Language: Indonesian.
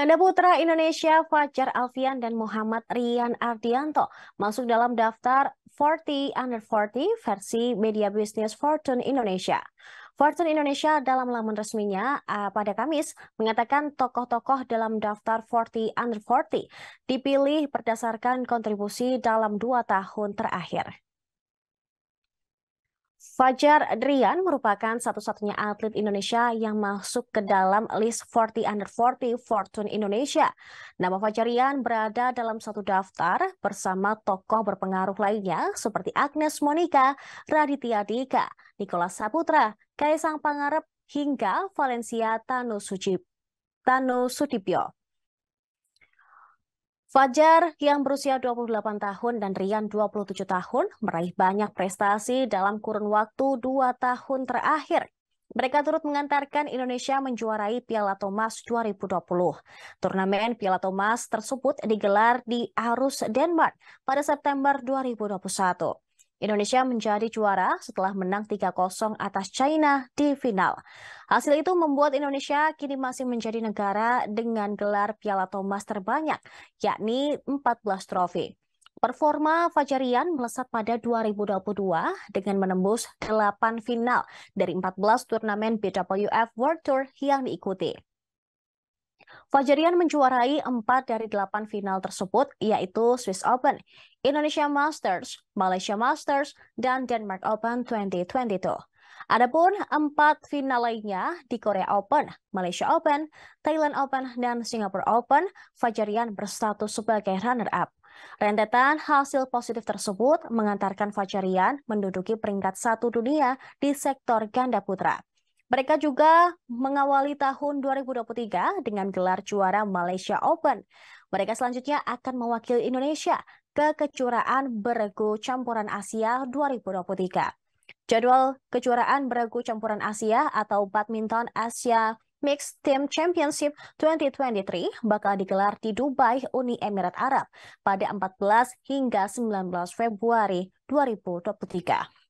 Ganda putra Indonesia Fajar Alfian dan Muhammad Rian Ardianto masuk dalam daftar 40 Under 40 versi media bisnis Fortune Indonesia. Fortune Indonesia dalam laman resminya uh, pada Kamis mengatakan tokoh-tokoh dalam daftar 40 under 40 dipilih berdasarkan kontribusi dalam dua tahun terakhir. Fajar Drian merupakan satu-satunya atlet Indonesia yang masuk ke dalam list 40 under 40 Fortune Indonesia. Nama Fajar Rian berada dalam satu daftar bersama tokoh berpengaruh lainnya seperti Agnes Monica, Raditya Dika, Nicholas Saputra, Kaisang Pangarep, hingga Valencia Tanu Sujib. Fajar yang berusia 28 tahun dan Rian 27 tahun meraih banyak prestasi dalam kurun waktu 2 tahun terakhir. Mereka turut mengantarkan Indonesia menjuarai Piala Thomas 2020. Turnamen Piala Thomas tersebut digelar di Arus Denmark pada September 2021. Indonesia menjadi juara setelah menang 3-0 atas China di final. Hasil itu membuat Indonesia kini masih menjadi negara dengan gelar Piala Thomas terbanyak, yakni 14 trofi. Performa Fajarian melesat pada 2022 dengan menembus 8 final dari 14 turnamen BWF World Tour yang diikuti. Fajarian menjuarai 4 dari 8 final tersebut, yaitu Swiss Open, Indonesia Masters, Malaysia Masters, dan Denmark Open 2022. Adapun empat final lainnya di Korea Open, Malaysia Open, Thailand Open, dan Singapore Open, Fajarian berstatus sebagai runner-up. Rentetan hasil positif tersebut mengantarkan Fajarian menduduki peringkat satu dunia di sektor ganda putra. Mereka juga mengawali tahun 2023 dengan gelar juara Malaysia Open. Mereka selanjutnya akan mewakili Indonesia ke kejuaraan beregu campuran Asia 2023. Jadwal kejuaraan beregu campuran Asia atau Badminton Asia Mixed Team Championship 2023 bakal digelar di Dubai, Uni Emirat Arab pada 14 hingga 19 Februari 2023.